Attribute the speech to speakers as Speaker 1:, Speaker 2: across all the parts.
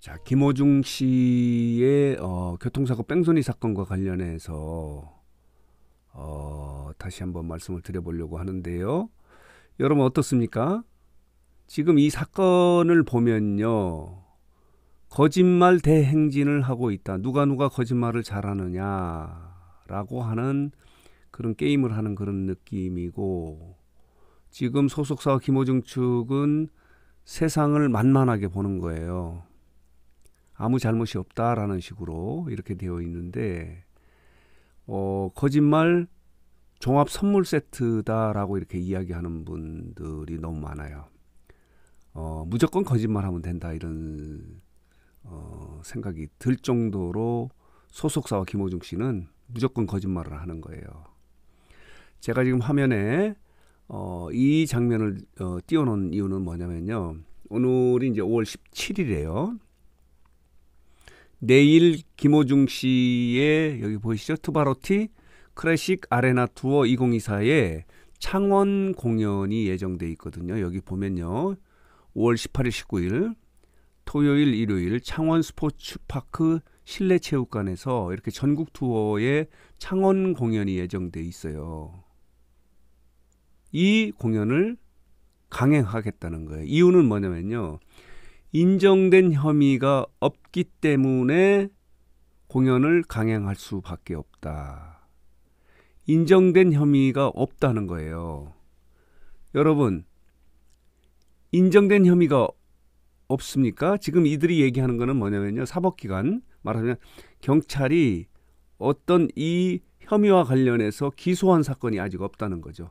Speaker 1: 자, 김호중 씨의 어, 교통사고 뺑소니 사건과 관련해서 어, 다시 한번 말씀을 드려보려고 하는데요. 여러분 어떻습니까? 지금 이 사건을 보면요. 거짓말 대행진을 하고 있다. 누가 누가 거짓말을 잘하느냐라고 하는 그런 게임을 하는 그런 느낌이고 지금 소속사 김호중 측은 세상을 만만하게 보는 거예요. 아무 잘못이 없다라는 식으로 이렇게 되어 있는데 어, 거짓말 종합 선물 세트다라고 이렇게 이야기하는 분들이 너무 많아요. 어, 무조건 거짓말하면 된다 이런 어, 생각이 들 정도로 소속사와 김호중 씨는 무조건 거짓말을 하는 거예요. 제가 지금 화면에 어, 이 장면을 어, 띄워놓은 이유는 뭐냐면요. 오늘이 이제 5월 17일이에요. 내일 김호중 씨의 여기 보이시죠? 투바로티 클래식 아레나 투어 2024에 창원 공연이 예정돼 있거든요. 여기 보면요. 5월 18일, 19일 토요일, 일요일 창원 스포츠파크 실내 체육관에서 이렇게 전국 투어의 창원 공연이 예정돼 있어요. 이 공연을 강행하겠다는 거예요. 이유는 뭐냐면요. 인정된 혐의가 없기 때문에 공연을 강행할 수밖에 없다. 인정된 혐의가 없다는 거예요. 여러분, 인정된 혐의가 없습니까? 지금 이들이 얘기하는 거는 뭐냐면요. 사법기관, 말하자면 경찰이 어떤 이 혐의와 관련해서 기소한 사건이 아직 없다는 거죠.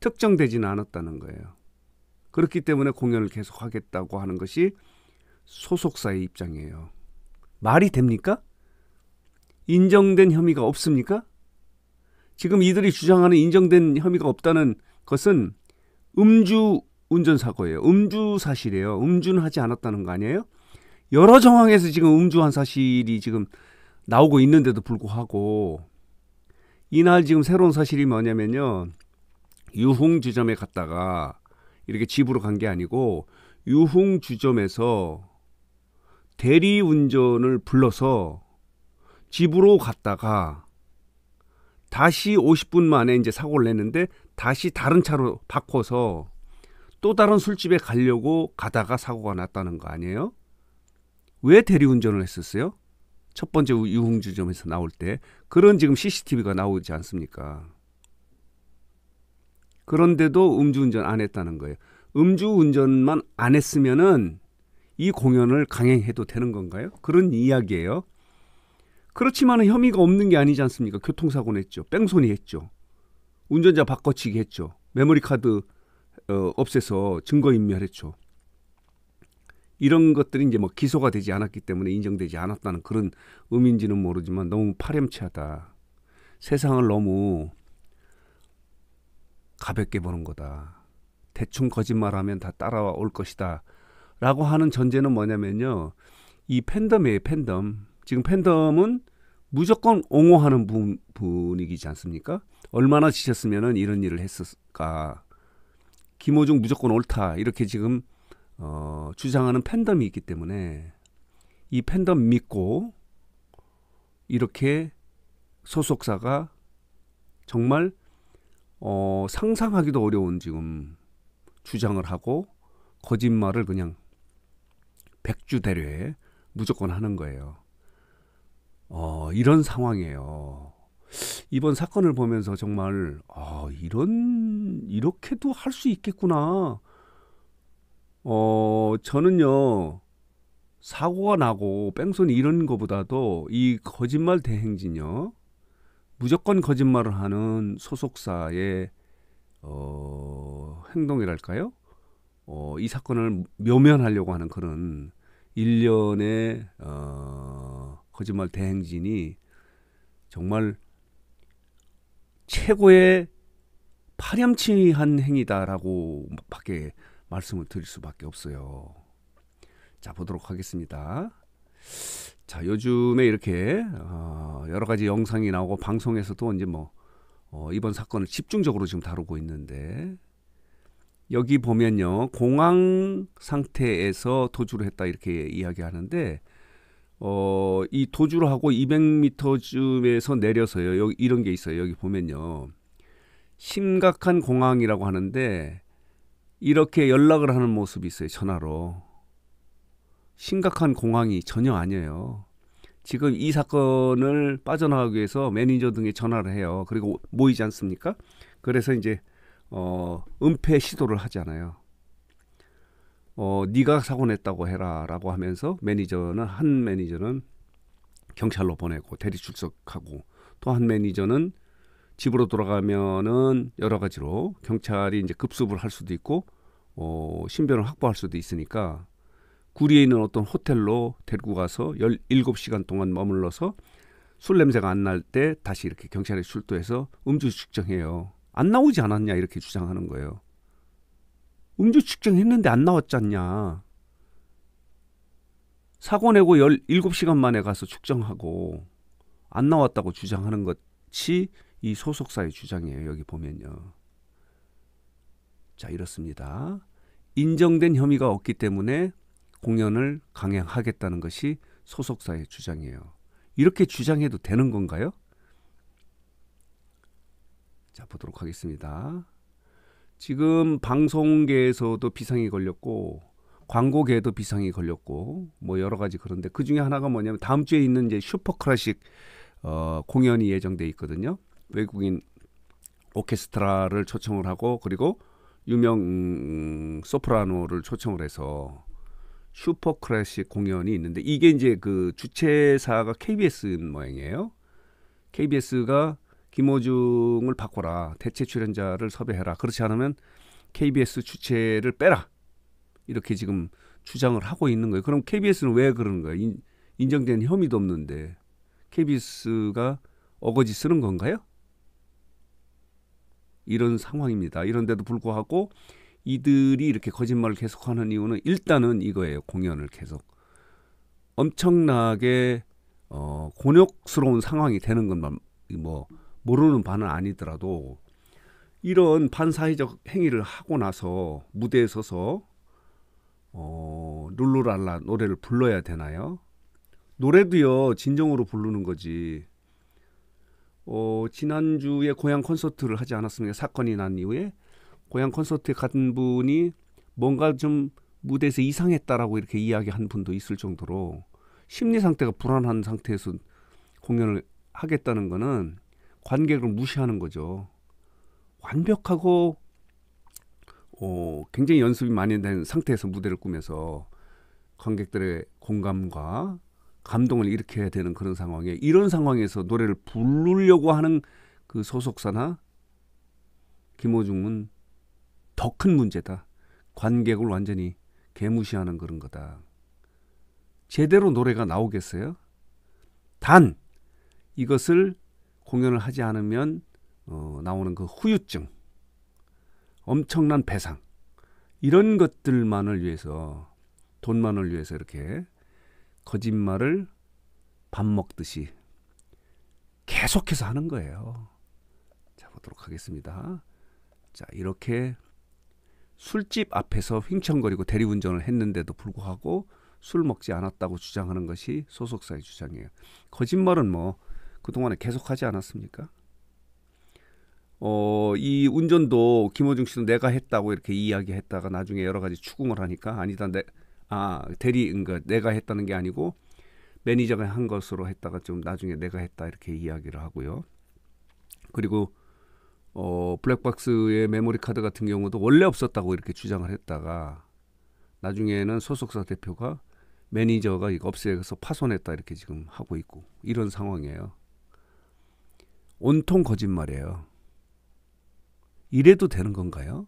Speaker 1: 특정되지는 않았다는 거예요. 그렇기 때문에 공연을 계속 하겠다고 하는 것이 소속사의 입장이에요. 말이 됩니까? 인정된 혐의가 없습니까? 지금 이들이 주장하는 인정된 혐의가 없다는 것은 음주 운전 사고예요. 음주 사실이에요. 음주는 하지 않았다는 거 아니에요? 여러 정황에서 지금 음주한 사실이 지금 나오고 있는데도 불구하고 이날 지금 새로운 사실이 뭐냐면요. 유흥 지점에 갔다가 이렇게 집으로 간 게 아니고 유흥 주점에서 대리 운전을 불러서 집으로 갔다가 다시 50분 만에 이제 사고를 냈는데 다시 다른 차로 바꿔서 또 다른 술집에 가려고 가다가 사고가 났다는 거 아니에요? 왜 대리운전을 했었어요? 첫 번째 유흥주점에서 나올 때 그런 지금 CCTV가 나오지 않습니까? 그런데도 음주운전 안 했다는 거예요. 음주운전만 안 했으면은 이 공연을 강행해도 되는 건가요? 그런 이야기예요. 그렇지만 혐의가 없는 게 아니지 않습니까? 교통사고 냈죠. 뺑소니 했죠. 운전자 바꿔치기 했죠. 메모리 카드 어, 없애서 증거 인멸했죠. 이런 것들이 이제 뭐 기소가 되지 않았기 때문에 인정되지 않았다는 그런 의미인지는 모르지만 너무 파렴치하다. 세상을 너무 가볍게 보는 거다. 대충 거짓말하면 다 따라와 올 것이다. 라고 하는 전제는 뭐냐면요. 이 팬덤이에요, 팬덤. 지금 팬덤은 무조건 옹호하는 분, 분위기지 않습니까? 얼마나 지셨으면 이런 일을 했을까. 김호중 무조건 옳다. 이렇게 지금 어, 주장하는 팬덤이 있기 때문에 이 팬덤 믿고 이렇게 소속사가 정말 어, 상상하기도 어려운 지금 주장을 하고 거짓말을 그냥 백주대례에 무조건 하는 거예요. 어, 이런 상황이에요. 이번 사건을 보면서 정말 아, 이런 이렇게도 할 수 있겠구나. 어, 저는요. 사고가 나고 뺑소니 이런 거보다도 이 거짓말 대행진요. 무조건 거짓말을 하는 소속사의 어, 행동이랄까요? 어, 이 사건을 묘면하려고 하는 그런 일련의 어, 거짓말 대행진이 정말 최고의 파렴치한 행위다라고 밖에 말씀을 드릴 수밖에 없어요. 자, 보도록 하겠습니다. 자 요즘에 이렇게 어, 여러 가지 영상이 나오고 방송에서도 이제 뭐 어, 이번 사건을 집중적으로 지금 다루고 있는데 여기 보면요 공황 상태에서 도주를 했다 이렇게 이야기하는데 어, 이 도주를 하고 200m쯤에서 내려서요 여기 이런 게 있어요 여기 보면요 심각한 공황이라고 하는데 이렇게 연락을 하는 모습이 있어요 전화로 심각한 공황이 전혀 아니에요. 지금 이 사건을 빠져나가기 위해서 매니저 등에 전화를 해요. 그리고 모이지 않습니까? 그래서 이제 어, 은폐 시도를 하잖아요. 어, 네가 사고 냈다고 해라라고 하면서 매니저는 한 매니저는 경찰로 보내고 대리 출석하고 또 한 매니저는 집으로 돌아가면은 여러 가지로 경찰이 이제 급습을 할 수도 있고 어, 신변을 확보할 수도 있으니까 구리에 있는 어떤 호텔로 데리고 가서 17시간 동안 머물러서 술 냄새가 안 날 때 다시 이렇게 경찰에 출두해서 음주 측정해요. 안 나오지 않았냐 이렇게 주장하는 거예요. 음주 측정했는데 안 나왔잖냐. 사고 내고 17시간 만에 가서 측정하고 안 나왔다고 주장하는 것이 이 소속사의 주장이에요. 여기 보면요. 자, 이렇습니다. 인정된 혐의가 없기 때문에 공연을 강행하겠다는 것이 소속사의 주장이에요. 이렇게 주장해도 되는 건가요? 자, 보도록 하겠습니다. 지금 방송계에서도 비상이 걸렸고 광고계에도 비상이 걸렸고 뭐 여러 가지 그런데 그 중에 하나가 뭐냐면 다음 주에 있는 이제 슈퍼 클래식 어, 공연이 예정돼 있거든요. 외국인 오케스트라를 초청을 하고 그리고 유명 음, 음 소프라노를 초청을 해서 슈퍼 클래식 공연이 있는데 이게 이제 그 주최사가 k b s 모양이에요. KBS가 김호중을 바꿔라. 대체 출연자를 섭외해라. 그렇지 않으면 KBS 주최를 빼라. 이렇게 지금 주장을 하고 있는 거예요. 그럼 KBS는 왜 그러는 거예요? 인, 인정된 혐의도 없는데 KBS가 어거지 쓰는 건가요? 이런 상황입니다. 이런데도 불구하고 이들이 이렇게 거짓말을 계속하는 이유는 일단은 이거예요. 공연을 계속 엄청나게 어, 곤욕스러운 상황이 되는 것만뭐 모르는 바는 아니더라도 이런 반사회적 행위를 하고 나서 무대에 서서 어, 룰루랄라 노래를 불러야 되나요? 노래도요 진정으로 부르는 거지. 어, 지난주에 고향 콘서트를 하지 않았습니까? 사건이 난 이후에 고향 콘서트에 간 분이 뭔가 좀 무대에서 이상했다라고 이렇게 이야기한 분도 있을 정도로 심리 상태가 불안한 상태에서 공연을 하겠다는 거는 관객을 무시하는 거죠. 완벽하고 어, 굉장히 연습이 많이 된 상태에서 무대를 꾸면서 관객들의 공감과 감동을 일으켜야 되는 그런 상황에 이런 상황에서 노래를 부르려고 하는 그 소속사나 김호중은 더큰 문제다. 관객을 완전히 개무시하는 그런 거다. 제대로 노래가 나오겠어요? 단 이것을 공연을 하지 않으면 어, 나오는 그 후유증, 엄청난 배상 이런 것들만을 위해서 돈만을 위해서 이렇게 거짓말을 밥 먹듯이 계속해서 하는 거예요. 자 보도록 하겠습니다. 자 이렇게 술집 앞에서 횡청거리고 대리운전을 했는데도 불구하고 술 먹지 않았다고 주장하는 것이 소속사의 주장이에요. 거짓말은 뭐 그동안에 계속하지 않았습니까? 어, 이 운전도 김호중 씨는 내가 했다고 이렇게 이야기했다가 나중에 여러 가지 추궁을 하니까 아니다 내, 아 대리 그니까 내가 했다는 게 아니고 매니저가 한 것으로 했다가 좀 나중에 내가 했다 이렇게 이야기를 하고요. 그리고 어, 블랙박스의 메모리 카드 같은 경우도 원래 없었다고 이렇게 주장을 했다가 나중에는 소속사 대표가 매니저가 이거 업체에서 파손했다 이렇게 지금 하고 있고 이런 상황이에요. 온통 거짓말이에요. 이래도 되는 건가요?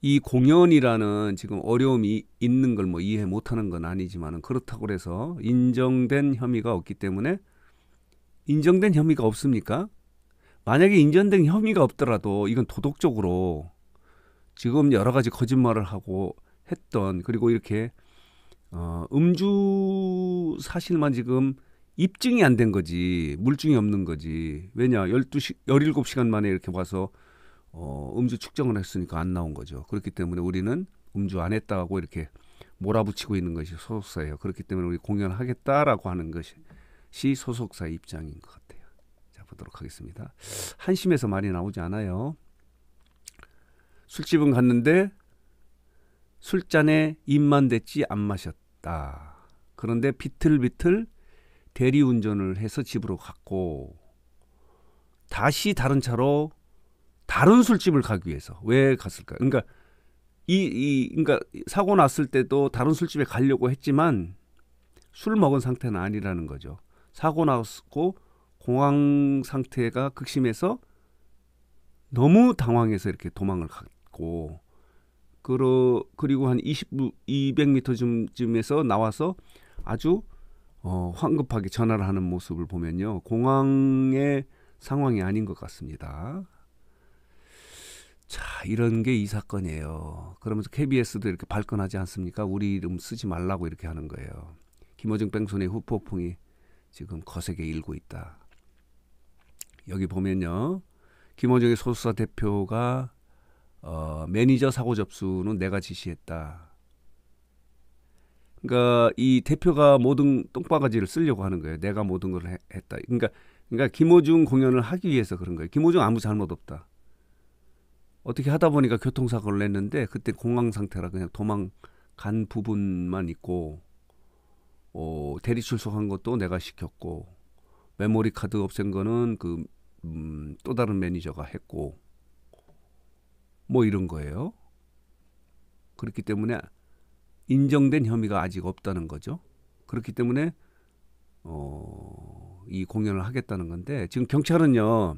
Speaker 1: 이 공연이라는 지금 어려움이 있는 걸 뭐 이해 못하는 건 아니지만 그렇다고 해서 인정된 혐의가 없기 때문에 인정된 혐의가 없습니까? 만약에 인정된 혐의가 없더라도 이건 도덕적으로 지금 여러 가지 거짓말을 하고 했던 그리고 이렇게 어, 음주 사실만 지금 입증이 안 된 거지 물증이 없는 거지 왜냐 12시 17시간 만에 이렇게 와서 어, 음주 측정을 했으니까 안 나온 거죠. 그렇기 때문에 우리는 음주 안 했다고 이렇게 몰아붙이고 있는 것이 소속사예요. 그렇기 때문에 우리 공연하겠다라고 하는 것이 소속사 입장인 것 같아요. 보도록 하겠습니다. 한심해서 많이 나오지 않아요. 술집은 갔는데 술잔에 입만 댔지 안 마셨다. 그런데 비틀비틀 대리운전을 해서 집으로 갔고 다시 다른 차로 다른 술집을 가기 위해서 왜 갔을까? 그러니까 이, 이 그러니까 사고 났을 때도 다른 술집에 가려고 했지만 술 먹은 상태는 아니라는 거죠. 사고 났고 공황 상태가 극심해서 너무 당황해서 이렇게 도망을 갔고 그러 그리고 한 20, 200m쯤에서 나와서 아주 어, 황급하게 전화를 하는 모습을 보면요 공항의 상황이 아닌 것 같습니다. 자 이런 게 이 사건이에요. 그러면서 KBS도 이렇게 발끈하지 않습니까? 우리 이름 쓰지 말라고 이렇게 하는 거예요. 김어중 뺑소니 후폭풍이 지금 거세게 일고 있다. 여기 보면요. 김원중의 소수사 대표가 어, 매니저 사고 접수는 내가 지시했다. 그러니까 이 대표가 모든 똥바가지를 쓰려고 하는 거예요. 내가 모든 걸 해, 했다. 그러니까 그러니까 김호중 공연을 하기 위해서 그런 거예요. 김호중 아무 잘못 없다. 어떻게 하다 보니까 교통사고를 냈는데 그때 공황 상태라 그냥 도망간 부분만 있고 어, 대리 출석한 것도 내가 시켰고 메모리 카드 없앤 거는 그또 음, 다른 매니저가 했고 뭐 이런 거예요. 그렇기 때문에 인정된 혐의가 아직 없다는 거죠. 그렇기 때문에 어, 이 공연을 하겠다는 건데 지금 경찰은요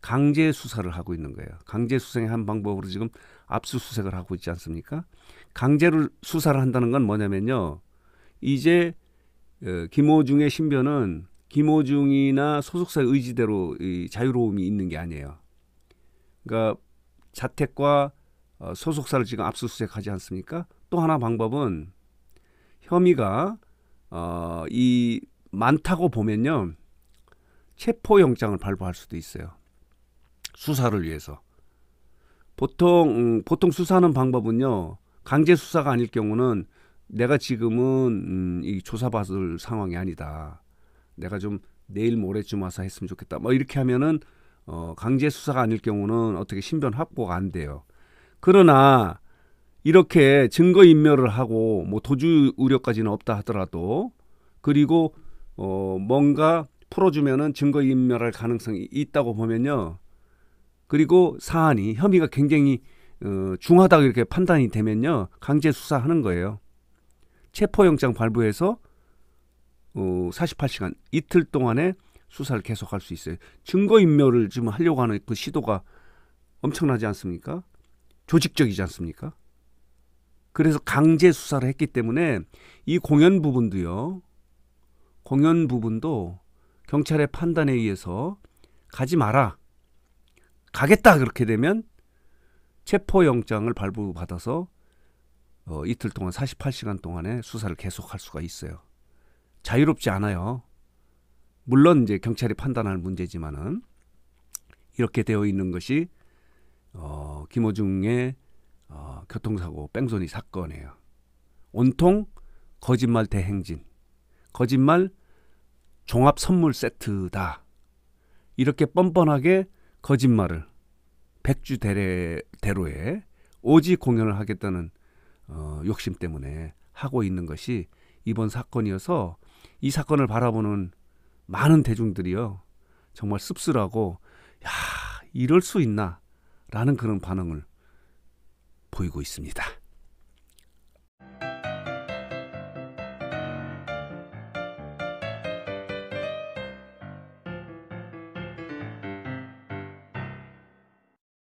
Speaker 1: 강제 수사를 하고 있는 거예요. 강제 수사의 한 방법으로 지금 압수수색을 하고 있지 않습니까? 강제로 수사를 한다는 건 뭐냐면요. 이제 어, 김호중의 신변은 김호중이나 소속사의 지대로이 자유로움이 있는 게 아니에요. 그러니까 자택과 어, 소속사를 지금 압수수색하지 않습니까? 또 하나 방법은 혐의가 어, 이 많다고 보면요 체포영장을 발부할 수도 있어요. 수사를 위해서 보통 음, 보통 수사하는 방법은요 강제 수사가 아닐 경우는 내가 지금은 음, 이 조사받을 상황이 아니다. 내가 좀 내일 모레쯤 와서 했으면 좋겠다. 뭐 이렇게 하면은 어, 강제 수사가 아닐 경우는 어떻게 신변 확보가 안 돼요. 그러나 이렇게 증거 인멸을 하고 뭐 도주 우려까지는 없다 하더라도 그리고 어, 뭔가 풀어주면은 증거 인멸할 가능성이 있다고 보면요. 그리고 사안이 혐의가 굉장히 어, 중하다고 이렇게 판단이 되면요 강제 수사하는 거예요. 체포영장 발부해서 어, 48시간 이틀 동안에 수사를 계속할 수 있어요. 증거 인멸을 지금 하려고 하는 그 시도가 엄청나지 않습니까? 조직적이지 않습니까? 그래서 강제 수사를 했기 때문에 이 공연 부분도요. 공연 부분도 경찰의 판단에 의해서 가지 마라. 가겠다 그렇게 되면 체포 영장을 발부받아서 어, 이틀 동안 48시간 동안에 수사를 계속할 수가 있어요. 자유롭지 않아요. 물론 이제 경찰이 판단할 문제지만은 이렇게 되어 있는 것이 어, 김호중의 어, 교통사고 뺑소니 사건이에요. 온통 거짓말 대행진, 거짓말 종합 선물 세트다. 이렇게 뻔뻔하게 거짓말을 백주 대로에 오지 공연을 하겠다는 어, 욕심 때문에 하고 있는 것이 이번 사건이어서 이 사건을 바라보는 많은 대중들이요. 정말 씁쓸하고 야, 이럴 수 있나라는 그런 반응을 보이고 있습니다.